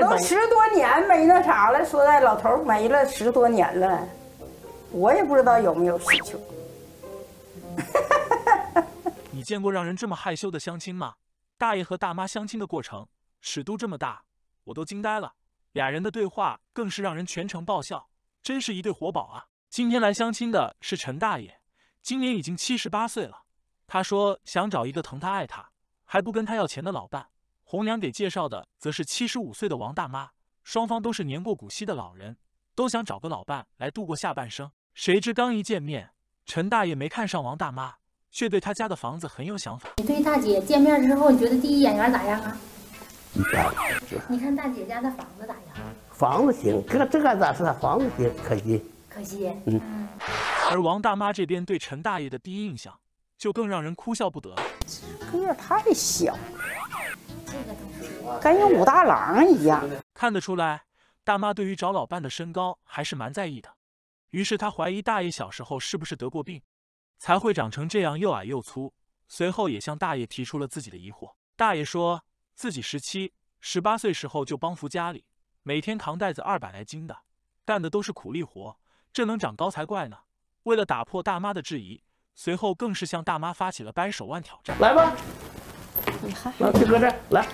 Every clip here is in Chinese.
都十多年没那啥了，说哎，老头没了十多年了，我也不知道有没有需求。你见过让人这么害羞的相亲吗？大爷和大妈相亲的过程尺度这么大，我都惊呆了。俩人的对话更是让人全程爆笑，真是一对活宝啊！今天来相亲的是陈大爷，今年已经七十八岁了。他说想找一个疼他爱他，还不跟他要钱的老伴。红娘给介绍的则是七十五岁的王大妈，双方都是年过古稀的老人，都想找个老伴来度过下半生。谁知刚一见面，陈大爷没看上王大妈，却对他家的房子很有想法。你对大姐见面之后，你觉得第一眼缘咋样啊？你看大姐家的房子咋样？房子行，这个这个咋说？房子行，可惜。可惜。嗯。而王大妈这边对陈大爷的第一印象，就更让人哭笑不得了。个太小。跟武大郎一样，看得出来，大妈对于找老伴的身高还是蛮在意的。于是她怀疑大爷小时候是不是得过病，才会长成这样又矮又粗。随后也向大爷提出了自己的疑惑。大爷说自己十七、十八岁时候就帮扶家里，每天扛袋子二百来斤的，干的都是苦力活，这能长高才怪呢。为了打破大妈的质疑，随后更是向大妈发起了掰手腕挑战，来吧。老去搁这来，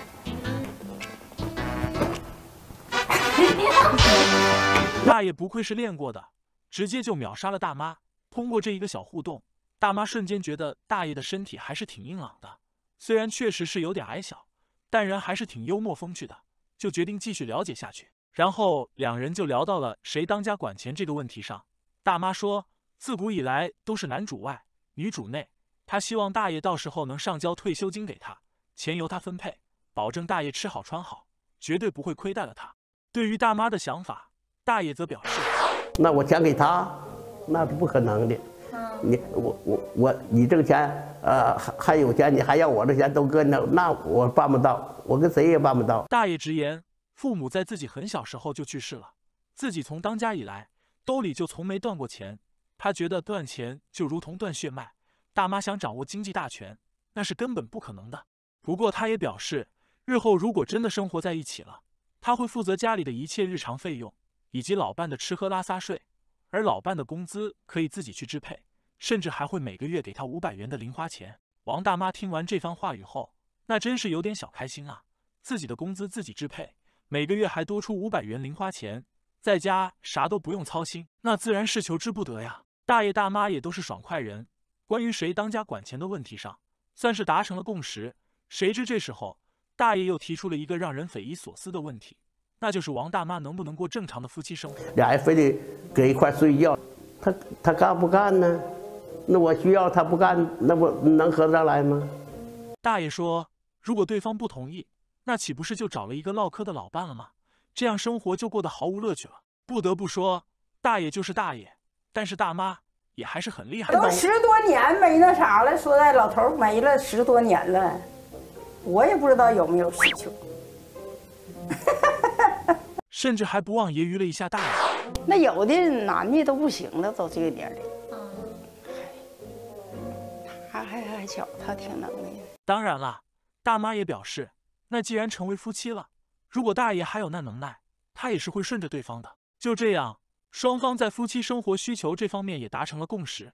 大爷不愧是练过的，直接就秒杀了大妈。通过这一个小互动，大妈瞬间觉得大爷的身体还是挺硬朗的，虽然确实是有点矮小，但人还是挺幽默风趣的，就决定继续了解下去。然后两人就聊到了谁当家管钱这个问题上，大妈说自古以来都是男主外女主内，她希望大爷到时候能上交退休金给她。钱由他分配，保证大爷吃好穿好，绝对不会亏待了他。对于大妈的想法，大爷则表示：那我钱给他？那是不可能的。你我我我你挣钱呃还还有钱，你还要我的钱都搁那，那我办不到，我跟谁也办不到。大爷直言，父母在自己很小时候就去世了，自己从当家以来，兜里就从没断过钱。他觉得断钱就如同断血脉。大妈想掌握经济大权，那是根本不可能的。不过，他也表示，日后如果真的生活在一起了，他会负责家里的一切日常费用，以及老伴的吃喝拉撒睡，而老伴的工资可以自己去支配，甚至还会每个月给他五百元的零花钱。王大妈听完这番话语后，那真是有点小开心啊！自己的工资自己支配，每个月还多出五百元零花钱，在家啥都不用操心，那自然是求之不得呀。大爷大妈也都是爽快人，关于谁当家管钱的问题上，算是达成了共识。谁知这时候，大爷又提出了一个让人匪夷所思的问题，那就是王大妈能不能过正常的夫妻生活？俩人非得搁一块睡觉，他他干不干呢？那我需要他不干，那不能合得上来吗？大爷说，如果对方不同意，那岂不是就找了一个唠嗑的老伴了吗？这样生活就过得毫无乐趣了。不得不说，大爷就是大爷，但是大妈也还是很厉害的。都十多年没那啥了，说来老头没了十多年了。我也不知道有没有需求，甚至还不忘揶揄了一下大爷。那有的男的都不行了，都这个年龄他还还小，他挺能的。当然了，大妈也表示，那既然成为夫妻了，如果大爷还有那能耐，他也是会顺着对方的。就这样，双方在夫妻生活需求这方面也达成了共识。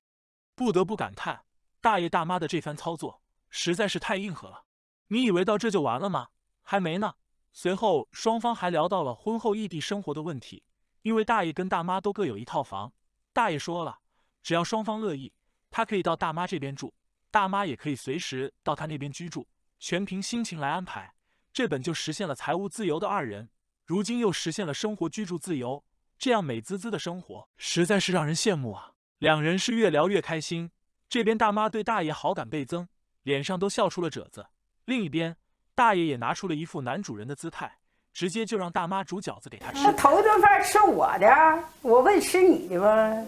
不得不感叹，大爷大妈的这番操作实在是太硬核了。你以为到这就完了吗？还没呢。随后双方还聊到了婚后异地生活的问题，因为大爷跟大妈都各有一套房。大爷说了，只要双方乐意，他可以到大妈这边住，大妈也可以随时到他那边居住，全凭心情来安排。这本就实现了财务自由的二人，如今又实现了生活居住自由，这样美滋滋的生活实在是让人羡慕啊！两人是越聊越开心，这边大妈对大爷好感倍增，脸上都笑出了褶子。另一边，大爷也拿出了一副男主人的姿态，直接就让大妈煮饺子给他吃。头顿饭吃我的，我问吃你的吗？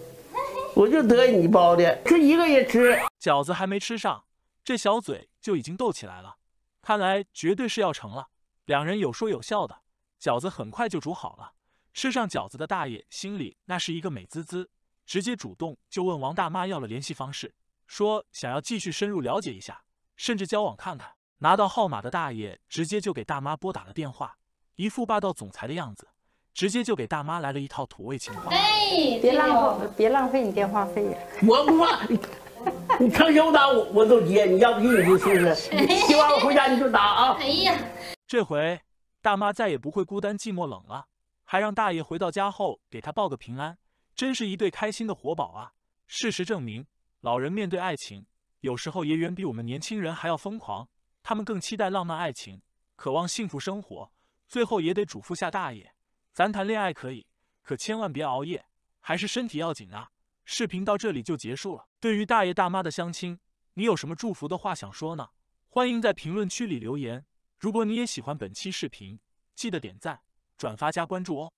我就得你包的，吃一个也吃。饺子还没吃上，这小嘴就已经斗起来了，看来绝对是要成了。两人有说有笑的，饺子很快就煮好了。吃上饺子的大爷心里那是一个美滋滋，直接主动就问王大妈要了联系方式，说想要继续深入了解一下。甚至交往看看，拿到号码的大爷直接就给大妈拨打了电话，一副霸道总裁的样子，直接就给大妈来了一套土味情话。哎，别浪费，别浪费你电话费呀！我不怕，你，你看，有打我我都接，你要不你就试试。晚我回家你就打啊！哎呀，这回大妈再也不会孤单寂寞冷了，还让大爷回到家后给她报个平安，真是一对开心的活宝啊！事实证明，老人面对爱情。有时候也远比我们年轻人还要疯狂，他们更期待浪漫爱情，渴望幸福生活。最后也得嘱咐下大爷，咱谈恋爱可以，可千万别熬夜，还是身体要紧啊。视频到这里就结束了。对于大爷大妈的相亲，你有什么祝福的话想说呢？欢迎在评论区里留言。如果你也喜欢本期视频，记得点赞、转发、加关注哦。